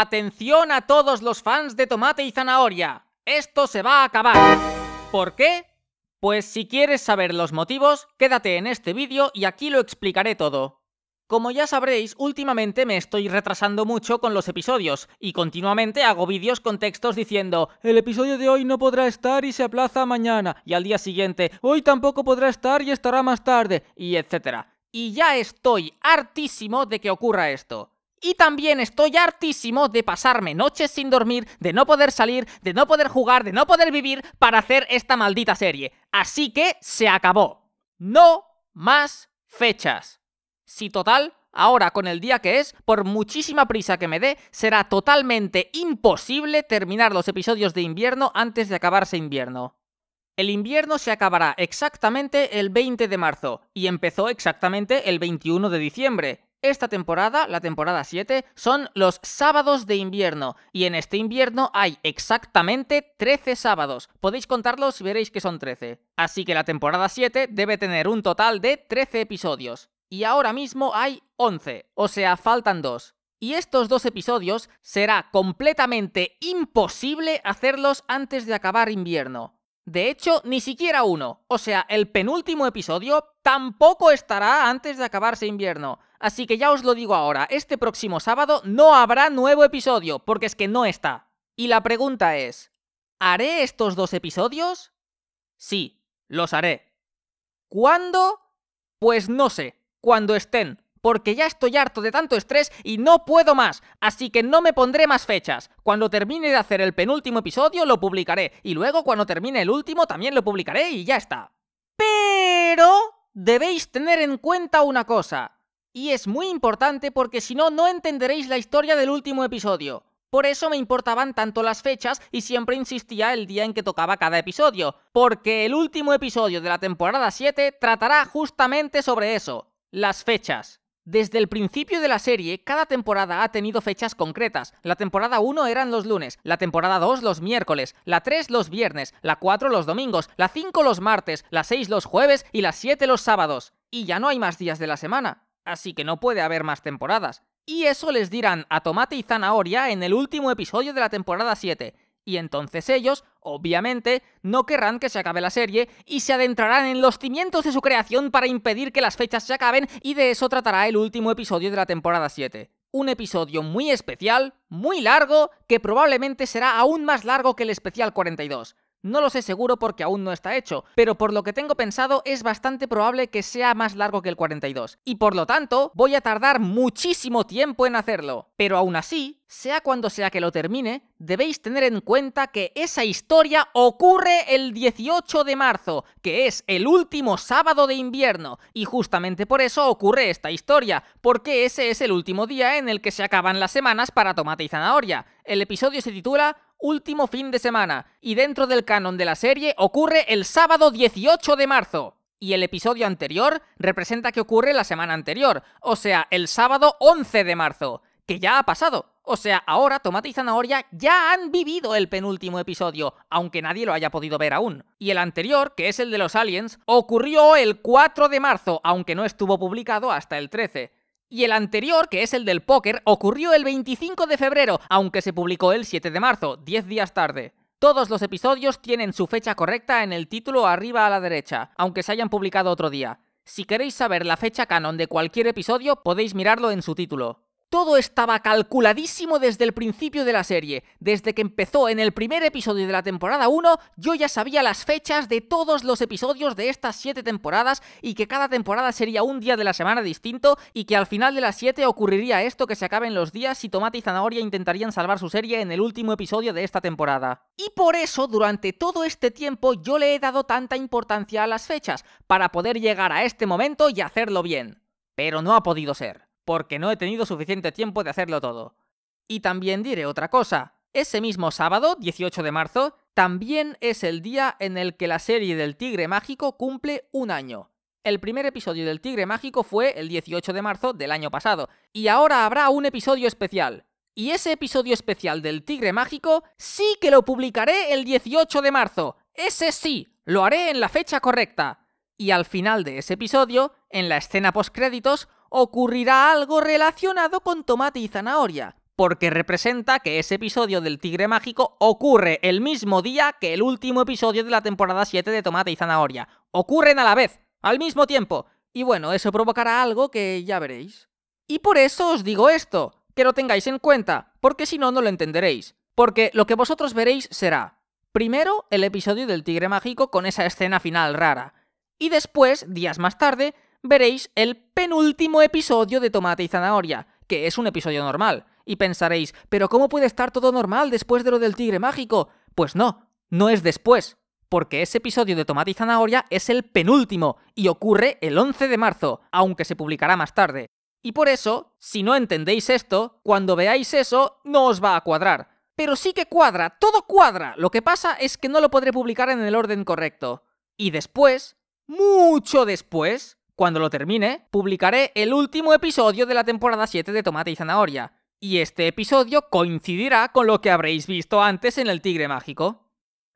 Atención a todos los fans de tomate y zanahoria. Esto se va a acabar. ¿Por qué? Pues si quieres saber los motivos, quédate en este vídeo y aquí lo explicaré todo. Como ya sabréis, últimamente me estoy retrasando mucho con los episodios, y continuamente hago vídeos con textos diciendo el episodio de hoy no podrá estar y se aplaza mañana, y al día siguiente hoy tampoco podrá estar y estará más tarde, y etc. Y ya estoy hartísimo de que ocurra esto. Y también estoy hartísimo de pasarme noches sin dormir, de no poder salir, de no poder jugar, de no poder vivir para hacer esta maldita serie. Así que se acabó. No más fechas. Si total, ahora con el día que es, por muchísima prisa que me dé, será totalmente imposible terminar los episodios de invierno antes de acabarse invierno. El invierno se acabará exactamente el 20 de marzo y empezó exactamente el 21 de diciembre, esta temporada, la temporada 7, son los sábados de invierno y en este invierno hay exactamente 13 sábados. Podéis contarlos y veréis que son 13. Así que la temporada 7 debe tener un total de 13 episodios. Y ahora mismo hay 11, o sea, faltan 2. Y estos dos episodios será completamente imposible hacerlos antes de acabar invierno. De hecho, ni siquiera uno. O sea, el penúltimo episodio tampoco estará antes de acabarse invierno. Así que ya os lo digo ahora, este próximo sábado no habrá nuevo episodio, porque es que no está. Y la pregunta es, ¿haré estos dos episodios? Sí, los haré. ¿Cuándo? Pues no sé, cuando estén, porque ya estoy harto de tanto estrés y no puedo más, así que no me pondré más fechas. Cuando termine de hacer el penúltimo episodio lo publicaré, y luego cuando termine el último también lo publicaré y ya está. Pero debéis tener en cuenta una cosa, y es muy importante porque si no, no entenderéis la historia del último episodio. Por eso me importaban tanto las fechas y siempre insistía el día en que tocaba cada episodio, porque el último episodio de la temporada 7 tratará justamente sobre eso, las fechas. Desde el principio de la serie, cada temporada ha tenido fechas concretas. La temporada 1 eran los lunes, la temporada 2 los miércoles, la 3 los viernes, la 4 los domingos, la 5 los martes, la 6 los jueves y la 7 los sábados. Y ya no hay más días de la semana, así que no puede haber más temporadas. Y eso les dirán a Tomate y Zanahoria en el último episodio de la temporada 7, y entonces ellos Obviamente, no querrán que se acabe la serie y se adentrarán en los cimientos de su creación para impedir que las fechas se acaben y de eso tratará el último episodio de la temporada 7. Un episodio muy especial, muy largo, que probablemente será aún más largo que el especial 42. No lo sé seguro porque aún no está hecho, pero por lo que tengo pensado es bastante probable que sea más largo que el 42, y por lo tanto voy a tardar muchísimo tiempo en hacerlo. Pero aún así, sea cuando sea que lo termine, debéis tener en cuenta que esa historia ocurre el 18 de marzo, que es el último sábado de invierno, y justamente por eso ocurre esta historia, porque ese es el último día en el que se acaban las semanas para tomate y zanahoria. El episodio se titula último fin de semana, y dentro del canon de la serie ocurre el sábado 18 de marzo. Y el episodio anterior representa que ocurre la semana anterior, o sea, el sábado 11 de marzo, que ya ha pasado. O sea, ahora Tomate y Zanahoria ya han vivido el penúltimo episodio, aunque nadie lo haya podido ver aún. Y el anterior, que es el de los aliens, ocurrió el 4 de marzo, aunque no estuvo publicado hasta el 13. Y el anterior, que es el del póker, ocurrió el 25 de febrero, aunque se publicó el 7 de marzo, 10 días tarde. Todos los episodios tienen su fecha correcta en el título arriba a la derecha, aunque se hayan publicado otro día. Si queréis saber la fecha canon de cualquier episodio, podéis mirarlo en su título. Todo estaba calculadísimo desde el principio de la serie. Desde que empezó en el primer episodio de la temporada 1, yo ya sabía las fechas de todos los episodios de estas 7 temporadas y que cada temporada sería un día de la semana distinto y que al final de las 7 ocurriría esto que se acaben los días y Tomate y Zanahoria intentarían salvar su serie en el último episodio de esta temporada. Y por eso, durante todo este tiempo, yo le he dado tanta importancia a las fechas, para poder llegar a este momento y hacerlo bien. Pero no ha podido ser porque no he tenido suficiente tiempo de hacerlo todo. Y también diré otra cosa, ese mismo sábado, 18 de marzo, también es el día en el que la serie del Tigre Mágico cumple un año. El primer episodio del Tigre Mágico fue el 18 de marzo del año pasado, y ahora habrá un episodio especial. Y ese episodio especial del Tigre Mágico sí que lo publicaré el 18 de marzo. Ese sí, lo haré en la fecha correcta. Y al final de ese episodio, en la escena postcréditos, ocurrirá algo relacionado con tomate y zanahoria, porque representa que ese episodio del Tigre Mágico ocurre el mismo día que el último episodio de la temporada 7 de Tomate y Zanahoria. Ocurren a la vez, al mismo tiempo. Y bueno, eso provocará algo que ya veréis. Y por eso os digo esto, que lo tengáis en cuenta, porque si no, no lo entenderéis. Porque lo que vosotros veréis será, primero, el episodio del Tigre Mágico con esa escena final rara. Y después, días más tarde, veréis el penúltimo episodio de Tomate y Zanahoria, que es un episodio normal. Y pensaréis, ¿pero cómo puede estar todo normal después de lo del tigre mágico? Pues no, no es después, porque ese episodio de Tomate y Zanahoria es el penúltimo y ocurre el 11 de marzo, aunque se publicará más tarde. Y por eso, si no entendéis esto, cuando veáis eso, no os va a cuadrar. Pero sí que cuadra, todo cuadra. Lo que pasa es que no lo podré publicar en el orden correcto. Y después, mucho después, cuando lo termine, publicaré el último episodio de la temporada 7 de Tomate y Zanahoria, y este episodio coincidirá con lo que habréis visto antes en El Tigre Mágico.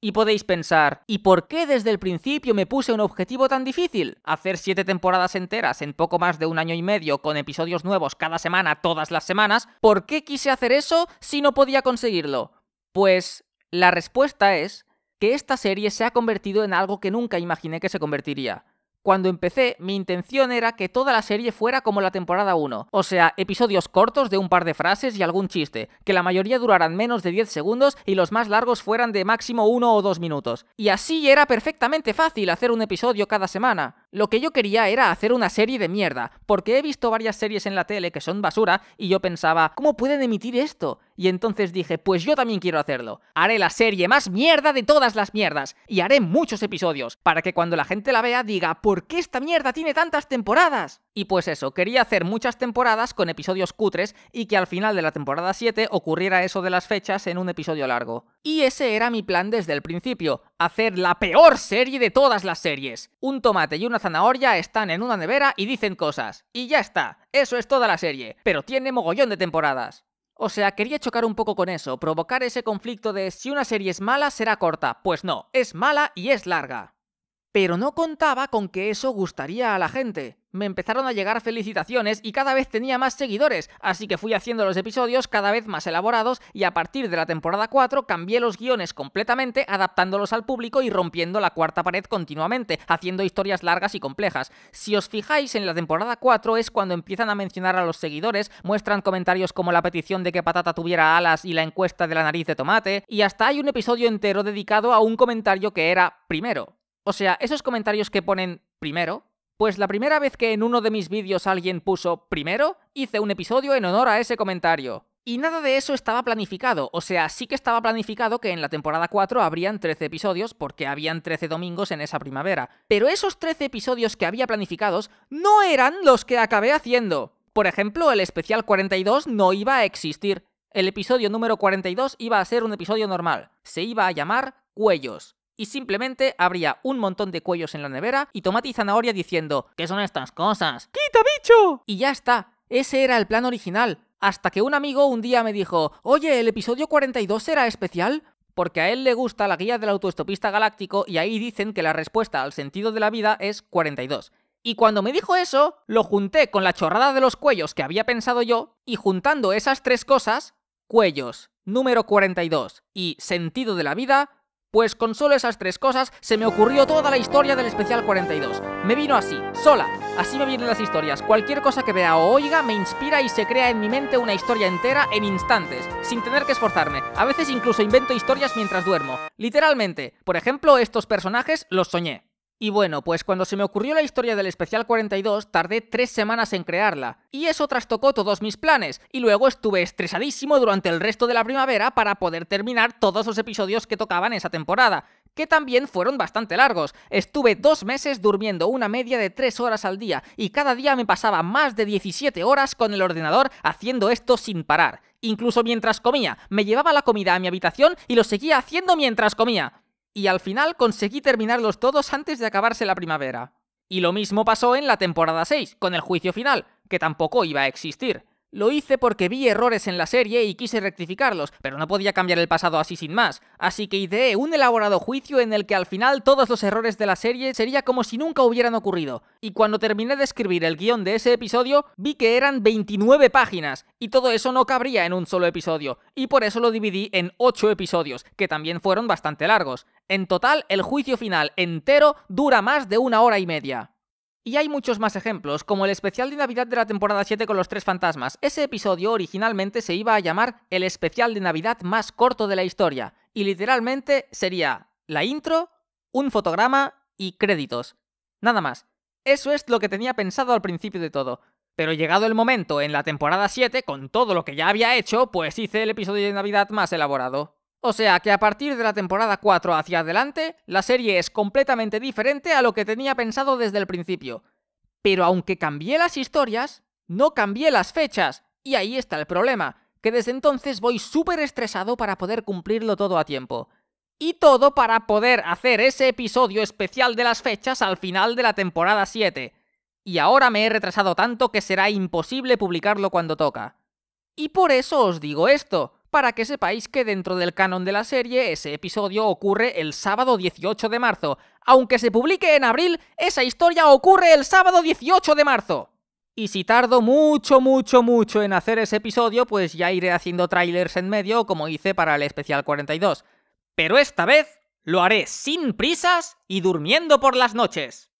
Y podéis pensar, ¿y por qué desde el principio me puse un objetivo tan difícil? ¿Hacer 7 temporadas enteras en poco más de un año y medio con episodios nuevos cada semana, todas las semanas? ¿Por qué quise hacer eso si no podía conseguirlo? Pues la respuesta es que esta serie se ha convertido en algo que nunca imaginé que se convertiría cuando empecé, mi intención era que toda la serie fuera como la temporada 1, o sea, episodios cortos de un par de frases y algún chiste, que la mayoría duraran menos de 10 segundos y los más largos fueran de máximo 1 o 2 minutos. Y así era perfectamente fácil hacer un episodio cada semana. Lo que yo quería era hacer una serie de mierda, porque he visto varias series en la tele que son basura y yo pensaba, ¿cómo pueden emitir esto? Y entonces dije, pues yo también quiero hacerlo. Haré la serie más mierda de todas las mierdas y haré muchos episodios para que cuando la gente la vea diga, ¿por qué esta mierda tiene tantas temporadas? Y pues eso, quería hacer muchas temporadas con episodios cutres y que al final de la temporada 7 ocurriera eso de las fechas en un episodio largo. Y ese era mi plan desde el principio, hacer la peor serie de todas las series. Un tomate y una zanahoria están en una nevera y dicen cosas. Y ya está, eso es toda la serie, pero tiene mogollón de temporadas. O sea, quería chocar un poco con eso, provocar ese conflicto de si una serie es mala será corta. Pues no, es mala y es larga pero no contaba con que eso gustaría a la gente. Me empezaron a llegar felicitaciones y cada vez tenía más seguidores, así que fui haciendo los episodios cada vez más elaborados y a partir de la temporada 4 cambié los guiones completamente, adaptándolos al público y rompiendo la cuarta pared continuamente, haciendo historias largas y complejas. Si os fijáis, en la temporada 4 es cuando empiezan a mencionar a los seguidores, muestran comentarios como la petición de que Patata tuviera alas y la encuesta de la nariz de tomate, y hasta hay un episodio entero dedicado a un comentario que era primero. O sea, esos comentarios que ponen primero, pues la primera vez que en uno de mis vídeos alguien puso primero, hice un episodio en honor a ese comentario. Y nada de eso estaba planificado, o sea, sí que estaba planificado que en la temporada 4 habrían 13 episodios porque habían 13 domingos en esa primavera, pero esos 13 episodios que había planificados no eran los que acabé haciendo. Por ejemplo, el especial 42 no iba a existir. El episodio número 42 iba a ser un episodio normal, se iba a llamar Cuellos y simplemente habría un montón de cuellos en la nevera y tomate y zanahoria diciendo ¿Qué son estas cosas? ¡Quita, bicho! Y ya está. Ese era el plan original. Hasta que un amigo un día me dijo, oye, ¿el episodio 42 será especial? Porque a él le gusta la guía del autoestopista galáctico y ahí dicen que la respuesta al sentido de la vida es 42. Y cuando me dijo eso, lo junté con la chorrada de los cuellos que había pensado yo y juntando esas tres cosas, cuellos, número 42 y sentido de la vida, pues con solo esas tres cosas se me ocurrió toda la historia del especial 42. Me vino así, sola. Así me vienen las historias. Cualquier cosa que vea o oiga me inspira y se crea en mi mente una historia entera en instantes, sin tener que esforzarme. A veces incluso invento historias mientras duermo. Literalmente. Por ejemplo, estos personajes los soñé. Y bueno, pues cuando se me ocurrió la historia del especial 42, tardé tres semanas en crearla, y eso trastocó todos mis planes, y luego estuve estresadísimo durante el resto de la primavera para poder terminar todos los episodios que tocaban esa temporada, que también fueron bastante largos. Estuve dos meses durmiendo una media de tres horas al día, y cada día me pasaba más de 17 horas con el ordenador haciendo esto sin parar. Incluso mientras comía, me llevaba la comida a mi habitación y lo seguía haciendo mientras comía y al final conseguí terminarlos todos antes de acabarse la primavera. Y lo mismo pasó en la temporada 6, con el juicio final, que tampoco iba a existir. Lo hice porque vi errores en la serie y quise rectificarlos, pero no podía cambiar el pasado así sin más, así que ideé un elaborado juicio en el que al final todos los errores de la serie sería como si nunca hubieran ocurrido, y cuando terminé de escribir el guión de ese episodio vi que eran 29 páginas, y todo eso no cabría en un solo episodio, y por eso lo dividí en 8 episodios, que también fueron bastante largos. En total, el juicio final entero dura más de una hora y media. Y hay muchos más ejemplos, como el especial de Navidad de la temporada 7 con los tres fantasmas. Ese episodio originalmente se iba a llamar el especial de Navidad más corto de la historia, y literalmente sería la intro, un fotograma y créditos. Nada más. Eso es lo que tenía pensado al principio de todo. Pero llegado el momento, en la temporada 7, con todo lo que ya había hecho, pues hice el episodio de Navidad más elaborado. O sea que a partir de la temporada 4 hacia adelante, la serie es completamente diferente a lo que tenía pensado desde el principio. Pero aunque cambié las historias, no cambié las fechas, y ahí está el problema, que desde entonces voy súper estresado para poder cumplirlo todo a tiempo. Y todo para poder hacer ese episodio especial de las fechas al final de la temporada 7. Y ahora me he retrasado tanto que será imposible publicarlo cuando toca. Y por eso os digo esto, para que sepáis que dentro del canon de la serie ese episodio ocurre el sábado 18 de marzo. Aunque se publique en abril, esa historia ocurre el sábado 18 de marzo. Y si tardo mucho, mucho, mucho en hacer ese episodio, pues ya iré haciendo trailers en medio como hice para el especial 42. Pero esta vez lo haré sin prisas y durmiendo por las noches.